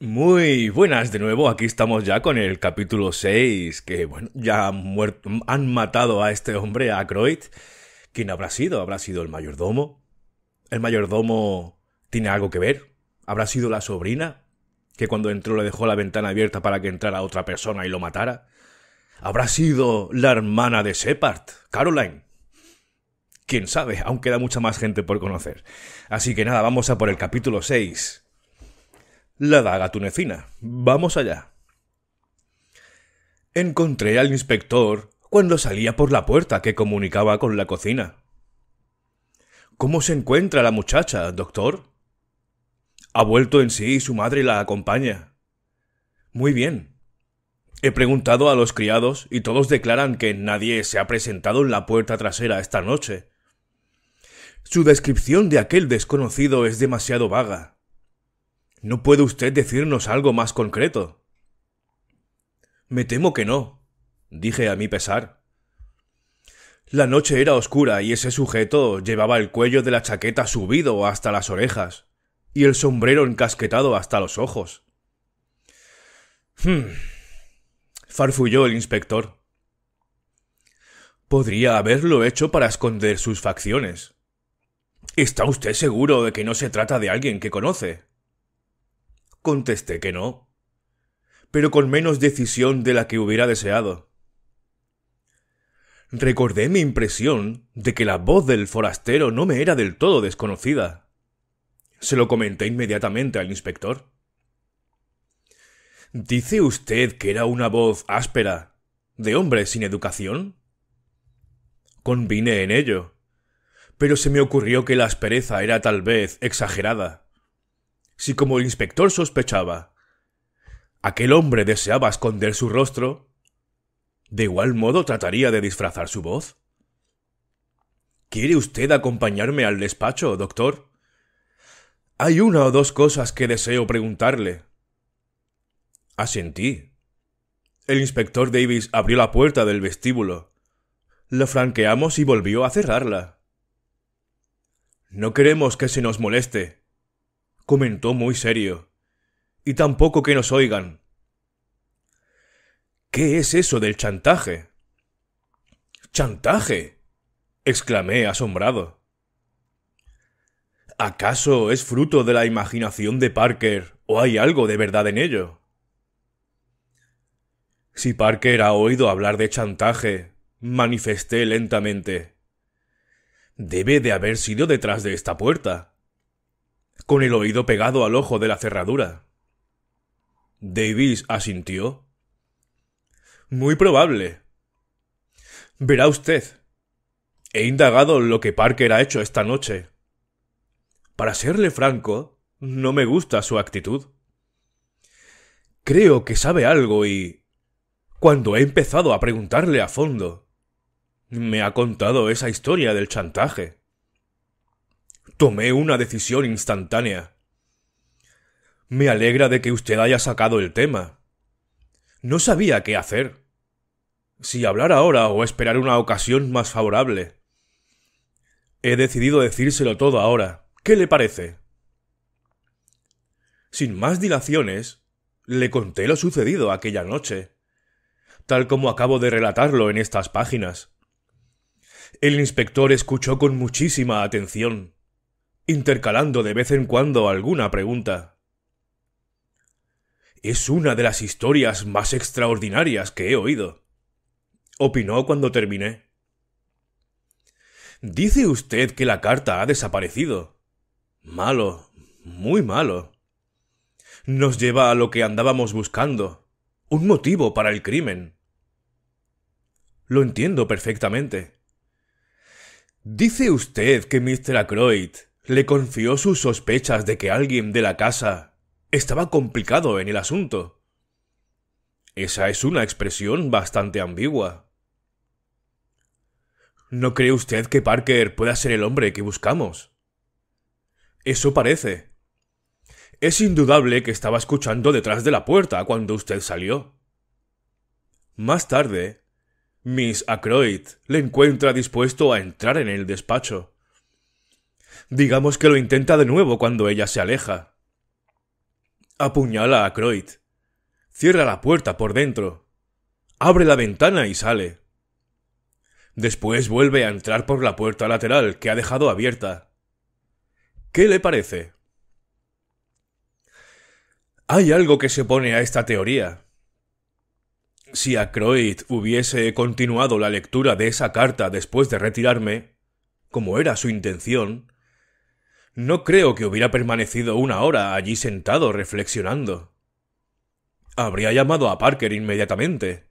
Muy buenas de nuevo, aquí estamos ya con el capítulo 6, que bueno, ya han, muerto, han matado a este hombre, a Croyd. ¿Quién habrá sido? ¿Habrá sido el mayordomo? ¿El mayordomo tiene algo que ver? ¿Habrá sido la sobrina? Que cuando entró le dejó la ventana abierta para que entrara otra persona y lo matara. ¿Habrá sido la hermana de Shepard, Caroline? Quién sabe, aún queda mucha más gente por conocer. Así que nada, vamos a por el capítulo 6 la daga tunecina. Vamos allá. Encontré al inspector cuando salía por la puerta que comunicaba con la cocina. ¿Cómo se encuentra la muchacha, doctor? Ha vuelto en sí y su madre la acompaña. Muy bien. He preguntado a los criados y todos declaran que nadie se ha presentado en la puerta trasera esta noche. Su descripción de aquel desconocido es demasiado vaga. ¿No puede usted decirnos algo más concreto? Me temo que no, dije a mi pesar. La noche era oscura y ese sujeto llevaba el cuello de la chaqueta subido hasta las orejas y el sombrero encasquetado hasta los ojos. Hmm, farfulló el inspector. Podría haberlo hecho para esconder sus facciones. ¿Está usted seguro de que no se trata de alguien que conoce? Contesté que no, pero con menos decisión de la que hubiera deseado. Recordé mi impresión de que la voz del forastero no me era del todo desconocida. Se lo comenté inmediatamente al inspector. ¿Dice usted que era una voz áspera, de hombre sin educación? Convine en ello, pero se me ocurrió que la aspereza era tal vez exagerada si como el inspector sospechaba, aquel hombre deseaba esconder su rostro, de igual modo trataría de disfrazar su voz. ¿Quiere usted acompañarme al despacho, doctor? Hay una o dos cosas que deseo preguntarle. Asentí. El inspector Davis abrió la puerta del vestíbulo. La franqueamos y volvió a cerrarla. No queremos que se nos moleste, comentó muy serio. Y tampoco que nos oigan. ¿Qué es eso del chantaje? ¿Chantaje? exclamé asombrado. ¿Acaso es fruto de la imaginación de Parker o hay algo de verdad en ello? Si Parker ha oído hablar de chantaje, manifesté lentamente. Debe de haber sido detrás de esta puerta con el oído pegado al ojo de la cerradura. Davis asintió. Muy probable. Verá usted. He indagado lo que Parker ha hecho esta noche. Para serle franco, no me gusta su actitud. Creo que sabe algo y... Cuando he empezado a preguntarle a fondo, me ha contado esa historia del chantaje. Tomé una decisión instantánea. Me alegra de que usted haya sacado el tema. No sabía qué hacer. Si hablar ahora o esperar una ocasión más favorable. He decidido decírselo todo ahora. ¿Qué le parece? Sin más dilaciones, le conté lo sucedido aquella noche, tal como acabo de relatarlo en estas páginas. El inspector escuchó con muchísima atención, intercalando de vez en cuando alguna pregunta. Es una de las historias más extraordinarias que he oído, opinó cuando terminé. Dice usted que la carta ha desaparecido. Malo, muy malo. Nos lleva a lo que andábamos buscando, un motivo para el crimen. Lo entiendo perfectamente. Dice usted que Mr le confió sus sospechas de que alguien de la casa estaba complicado en el asunto. Esa es una expresión bastante ambigua. ¿No cree usted que Parker pueda ser el hombre que buscamos? Eso parece. Es indudable que estaba escuchando detrás de la puerta cuando usted salió. Más tarde, Miss Acroyd le encuentra dispuesto a entrar en el despacho. Digamos que lo intenta de nuevo cuando ella se aleja. Apuñala a Croyd. Cierra la puerta por dentro. Abre la ventana y sale. Después vuelve a entrar por la puerta lateral que ha dejado abierta. ¿Qué le parece? Hay algo que se opone a esta teoría. Si a Croyd hubiese continuado la lectura de esa carta después de retirarme, como era su intención, no creo que hubiera permanecido una hora allí sentado reflexionando. Habría llamado a Parker inmediatamente,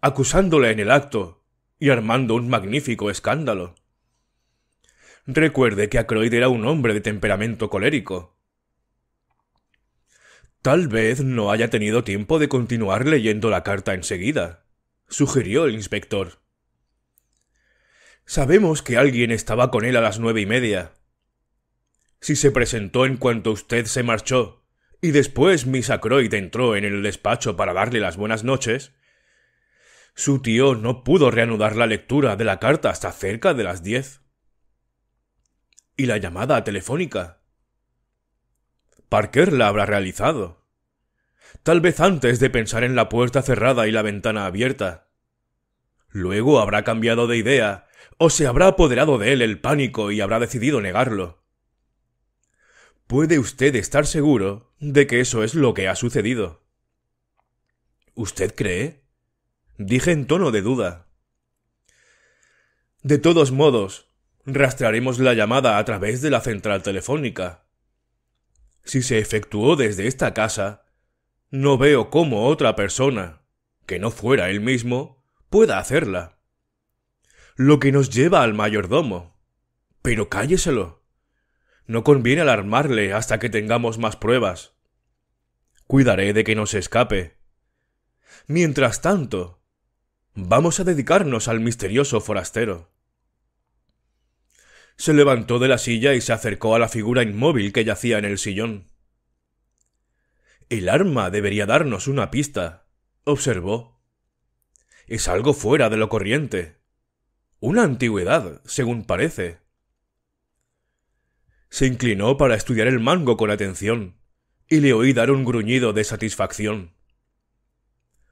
acusándole en el acto y armando un magnífico escándalo. Recuerde que Acroyd era un hombre de temperamento colérico. Tal vez no haya tenido tiempo de continuar leyendo la carta enseguida, sugirió el inspector. Sabemos que alguien estaba con él a las nueve y media, si se presentó en cuanto usted se marchó, y después Miss Acroyd entró en el despacho para darle las buenas noches, su tío no pudo reanudar la lectura de la carta hasta cerca de las diez. ¿Y la llamada telefónica? Parker la habrá realizado. Tal vez antes de pensar en la puerta cerrada y la ventana abierta. Luego habrá cambiado de idea, o se habrá apoderado de él el pánico y habrá decidido negarlo puede usted estar seguro de que eso es lo que ha sucedido. ¿Usted cree? dije en tono de duda. De todos modos, rastraremos la llamada a través de la central telefónica. Si se efectuó desde esta casa, no veo cómo otra persona, que no fuera él mismo, pueda hacerla. Lo que nos lleva al mayordomo. Pero cálleselo. No conviene alarmarle hasta que tengamos más pruebas. Cuidaré de que no se escape. Mientras tanto, vamos a dedicarnos al misterioso forastero. Se levantó de la silla y se acercó a la figura inmóvil que yacía en el sillón. El arma debería darnos una pista, observó. Es algo fuera de lo corriente. Una antigüedad, según parece. Se inclinó para estudiar el mango con atención, y le oí dar un gruñido de satisfacción.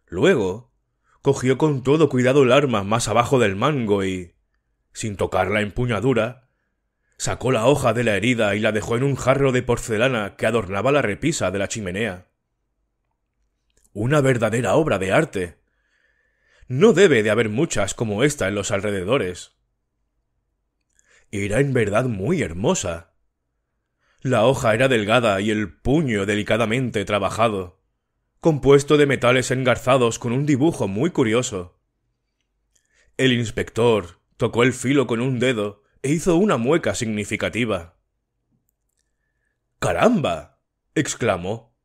Luego, cogió con todo cuidado el arma más abajo del mango y, sin tocar la empuñadura, sacó la hoja de la herida y la dejó en un jarro de porcelana que adornaba la repisa de la chimenea. Una verdadera obra de arte. No debe de haber muchas como esta en los alrededores. Era en verdad muy hermosa. La hoja era delgada y el puño delicadamente trabajado, compuesto de metales engarzados con un dibujo muy curioso. El inspector tocó el filo con un dedo e hizo una mueca significativa. ¡Caramba! exclamó.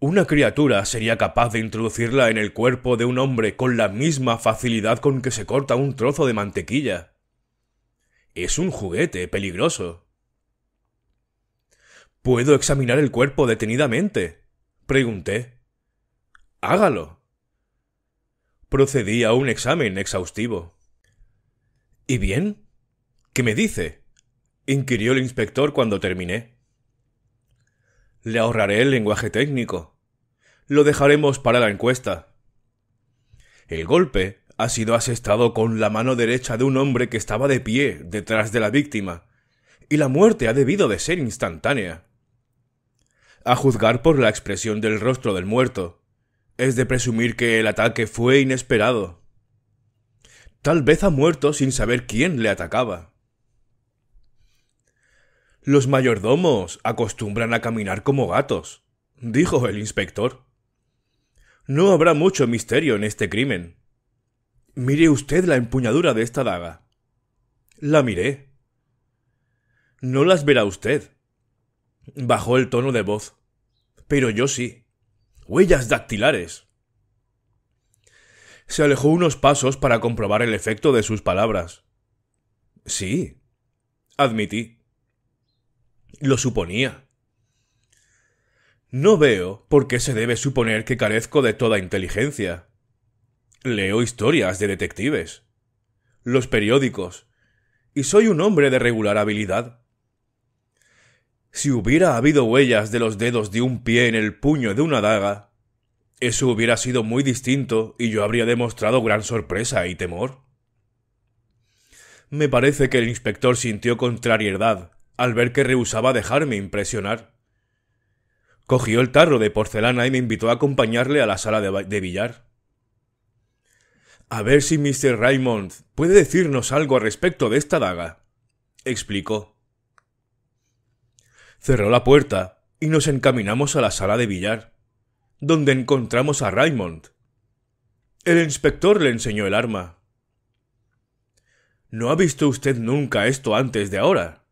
Una criatura sería capaz de introducirla en el cuerpo de un hombre con la misma facilidad con que se corta un trozo de mantequilla. Es un juguete peligroso. ¿Puedo examinar el cuerpo detenidamente? pregunté. Hágalo. Procedí a un examen exhaustivo. ¿Y bien? ¿Qué me dice? inquirió el inspector cuando terminé. Le ahorraré el lenguaje técnico. Lo dejaremos para la encuesta. El golpe ha sido asestado con la mano derecha de un hombre que estaba de pie detrás de la víctima, y la muerte ha debido de ser instantánea a juzgar por la expresión del rostro del muerto. Es de presumir que el ataque fue inesperado. Tal vez ha muerto sin saber quién le atacaba. Los mayordomos acostumbran a caminar como gatos, dijo el inspector. No habrá mucho misterio en este crimen. Mire usted la empuñadura de esta daga. La miré. No las verá usted, Bajó el tono de voz. Pero yo sí. Huellas dactilares. Se alejó unos pasos para comprobar el efecto de sus palabras. Sí. Admití. Lo suponía. No veo por qué se debe suponer que carezco de toda inteligencia. Leo historias de detectives, los periódicos, y soy un hombre de regular habilidad. Si hubiera habido huellas de los dedos de un pie en el puño de una daga, eso hubiera sido muy distinto y yo habría demostrado gran sorpresa y temor. Me parece que el inspector sintió contrariedad al ver que rehusaba dejarme impresionar. Cogió el tarro de porcelana y me invitó a acompañarle a la sala de, billar. A ver si Mr. Raymond puede decirnos algo al respecto de esta daga, explicó. Cerró la puerta y nos encaminamos a la sala de billar, donde encontramos a Raymond. El inspector le enseñó el arma. ¿No ha visto usted nunca esto antes de ahora?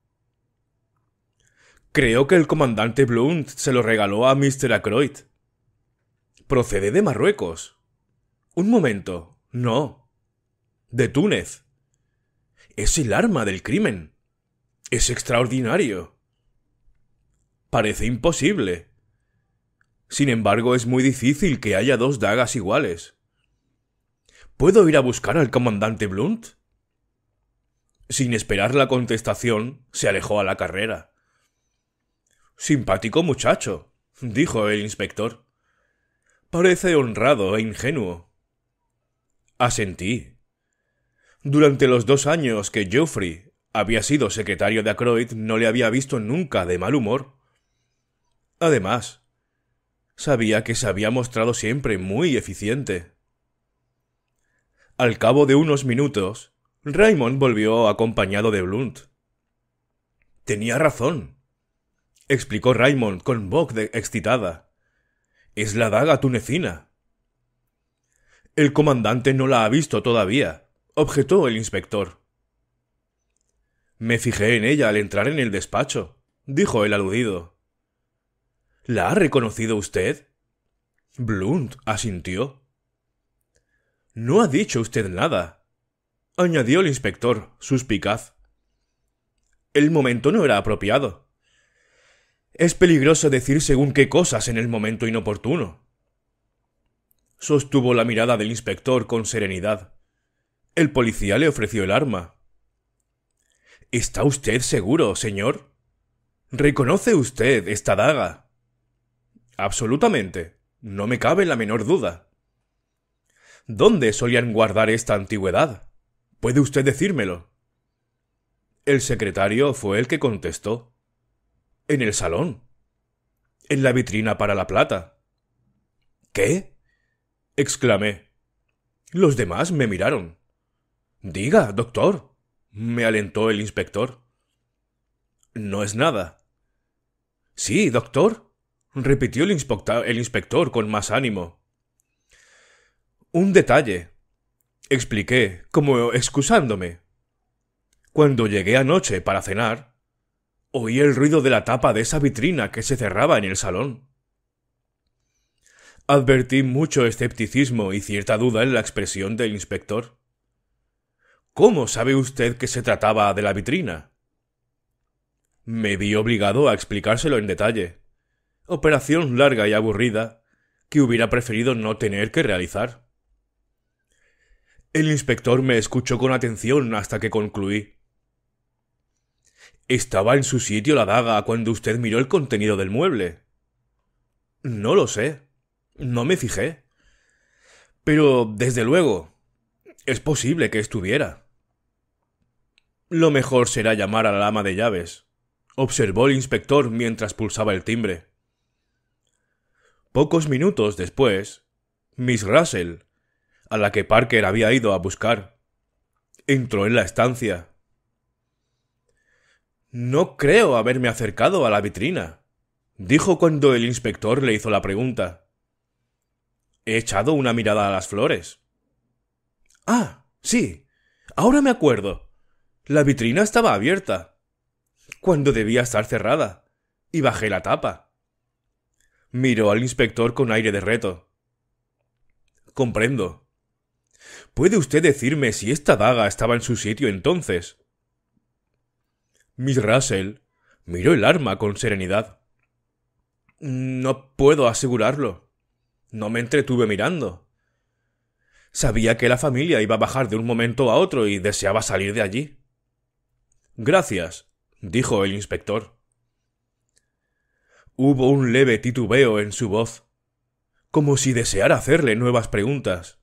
Creo que el comandante Blount se lo regaló a Mr. Acroyd. Procede de Marruecos. Un momento. No. De Túnez. Es el arma del crimen. Es extraordinario parece imposible. Sin embargo, es muy difícil que haya dos dagas iguales. ¿Puedo ir a buscar al comandante Blunt? Sin esperar la contestación, se alejó a la carrera. Simpático muchacho, dijo el inspector. Parece honrado e ingenuo. Asentí. Durante los dos años que Geoffrey había sido secretario de Acroyd, no le había visto nunca de mal humor. Además, sabía que se había mostrado siempre muy eficiente. Al cabo de unos minutos, Raymond volvió acompañado de Blunt. Tenía razón, explicó Raymond con voz excitada. Es la daga tunecina. El comandante no la ha visto todavía, objetó el inspector. Me fijé en ella al entrar en el despacho, dijo el aludido. ¿La ha reconocido usted? Blunt asintió. No ha dicho usted nada, añadió el inspector, suspicaz. El momento no era apropiado. Es peligroso decir según qué cosas en el momento inoportuno. Sostuvo la mirada del inspector con serenidad. El policía le ofreció el arma. ¿Está usted seguro, señor? ¿Reconoce usted esta daga? Absolutamente. No me cabe la menor duda. ¿Dónde solían guardar esta antigüedad? ¿Puede usted decírmelo? El secretario fue el que contestó. En el salón. En la vitrina para la plata. ¿Qué? exclamé. Los demás me miraron. Diga, doctor, me alentó el inspector. No es nada. Sí, doctor, repitió el, inspector, con más ánimo. Un detalle, expliqué, como excusándome. Cuando llegué anoche para cenar, oí el ruido de la tapa de esa vitrina que se cerraba en el salón. Advertí mucho escepticismo y cierta duda en la expresión del inspector. ¿Cómo sabe usted que se trataba de la vitrina? Me vi obligado a explicárselo en detalle operación larga y aburrida que hubiera preferido no tener que realizar. El inspector me escuchó con atención hasta que concluí. ¿Estaba en su sitio la daga cuando usted miró el contenido del mueble? No lo sé. No me fijé. Pero, desde luego, es posible que estuviera. Lo mejor será llamar a la ama de llaves, observó el inspector mientras pulsaba el timbre. Pocos minutos después, Miss Russell, a la que Parker había ido a buscar, entró en la estancia. No creo haberme acercado a la vitrina, dijo cuando el inspector le hizo la pregunta. He echado una mirada a las flores. Ah, sí. Ahora me acuerdo. La vitrina estaba abierta, cuando debía estar cerrada, y bajé la tapa. Miró al inspector con aire de reto. Comprendo. ¿Puede usted decirme si esta daga estaba en su sitio entonces? Miss Russell miró el arma con serenidad. No puedo asegurarlo. No me entretuve mirando. Sabía que la familia iba a bajar de un momento a otro y deseaba salir de allí. Gracias, dijo el inspector. Hubo un leve titubeo en su voz, como si deseara hacerle nuevas preguntas.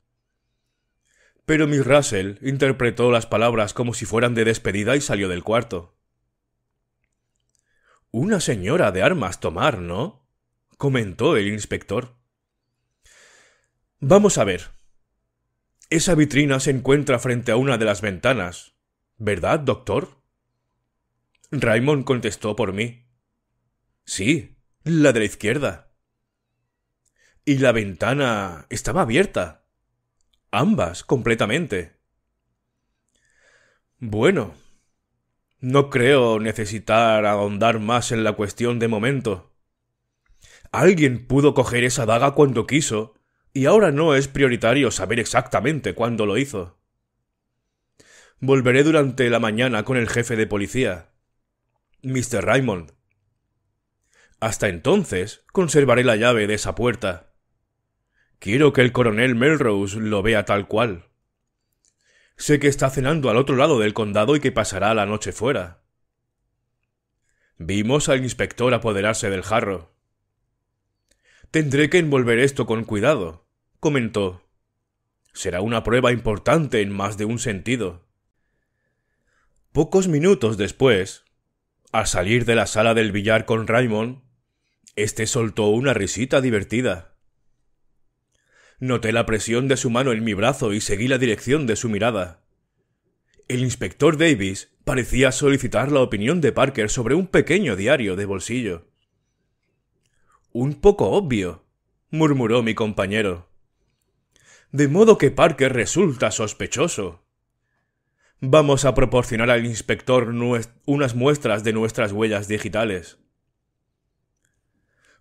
Pero Miss Russell interpretó las palabras como si fueran de despedida y salió del cuarto. Una señora de armas tomar, ¿no? comentó el inspector. Vamos a ver. Esa vitrina se encuentra frente a una de las ventanas, ¿verdad, doctor? Raymond contestó por mí. Sí, la de la izquierda. Y la ventana estaba abierta. Ambas, completamente. Bueno. No creo necesitar ahondar más en la cuestión de momento. Alguien pudo coger esa daga cuando quiso, y ahora no es prioritario saber exactamente cuándo lo hizo. Volveré durante la mañana con el jefe de policía. Mr. Raymond, hasta entonces conservaré la llave de esa puerta. Quiero que el coronel Melrose lo vea tal cual. Sé que está cenando al otro lado del condado y que pasará la noche fuera. Vimos al inspector apoderarse del jarro. Tendré que envolver esto con cuidado, comentó. Será una prueba importante en más de un sentido. Pocos minutos después, al salir de la sala del billar con Raymond, este soltó una risita divertida. Noté la presión de su mano en mi brazo y seguí la dirección de su mirada. El inspector Davis parecía solicitar la opinión de Parker sobre un pequeño diario de bolsillo. Un poco obvio, murmuró mi compañero. De modo que Parker resulta sospechoso. Vamos a proporcionar al inspector unas muestras de nuestras huellas digitales.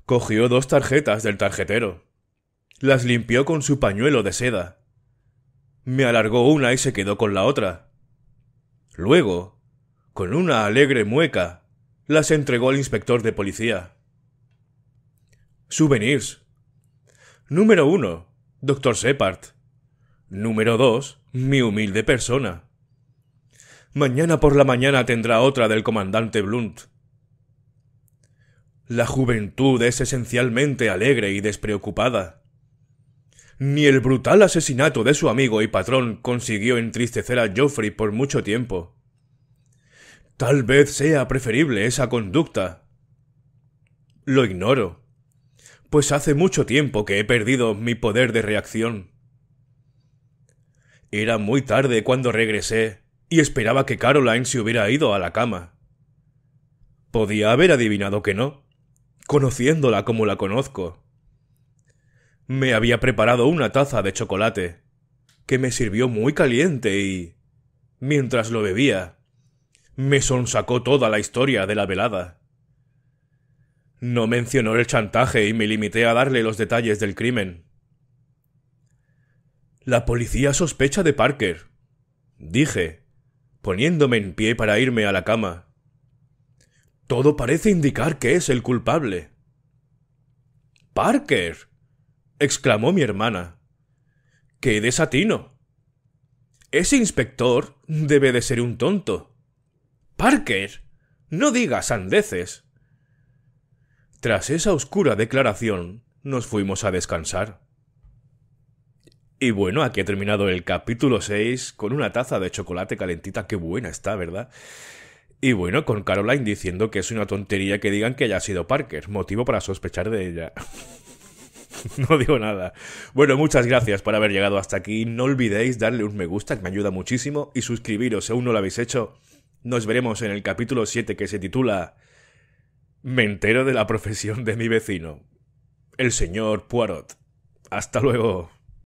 Cogió dos tarjetas del tarjetero. Las limpió con su pañuelo de seda. Me alargó una y se quedó con la otra. Luego, con una alegre mueca, las entregó al inspector de policía. Souvenirs. Número uno, Doctor Shepard. Número dos, Mi humilde persona. Mañana por la mañana tendrá otra del comandante Blunt. La juventud es esencialmente alegre y despreocupada. Ni el brutal asesinato de su amigo y patrón consiguió entristecer a Geoffrey por mucho tiempo. Tal vez sea preferible esa conducta. Lo ignoro, pues hace mucho tiempo que he perdido mi poder de reacción. Era muy tarde cuando regresé y esperaba que Caroline se hubiera ido a la cama. Podía haber adivinado que no, conociéndola como la conozco. Me había preparado una taza de chocolate, que me sirvió muy caliente y... mientras lo bebía, me sonsacó toda la historia de la velada. No mencionó el chantaje y me limité a darle los detalles del crimen. La policía sospecha de Parker, dije, poniéndome en pie para irme a la cama. Todo parece indicar que es el culpable. Parker. exclamó mi hermana. ¡Qué desatino! Ese inspector debe de ser un tonto. Parker. No digas sandeces. Tras esa oscura declaración, nos fuimos a descansar. Y bueno, aquí ha terminado el capítulo 6 con una taza de chocolate calentita. Qué buena está, ¿verdad? Y bueno, con Caroline diciendo que es una tontería que digan que haya sido Parker, motivo para sospechar de ella. no digo nada. Bueno, muchas gracias por haber llegado hasta aquí. No olvidéis darle un me gusta, que me ayuda muchísimo, y suscribiros si aún no lo habéis hecho. Nos veremos en el capítulo 7 que se titula Me entero de la profesión de mi vecino, el señor Poirot. Hasta luego.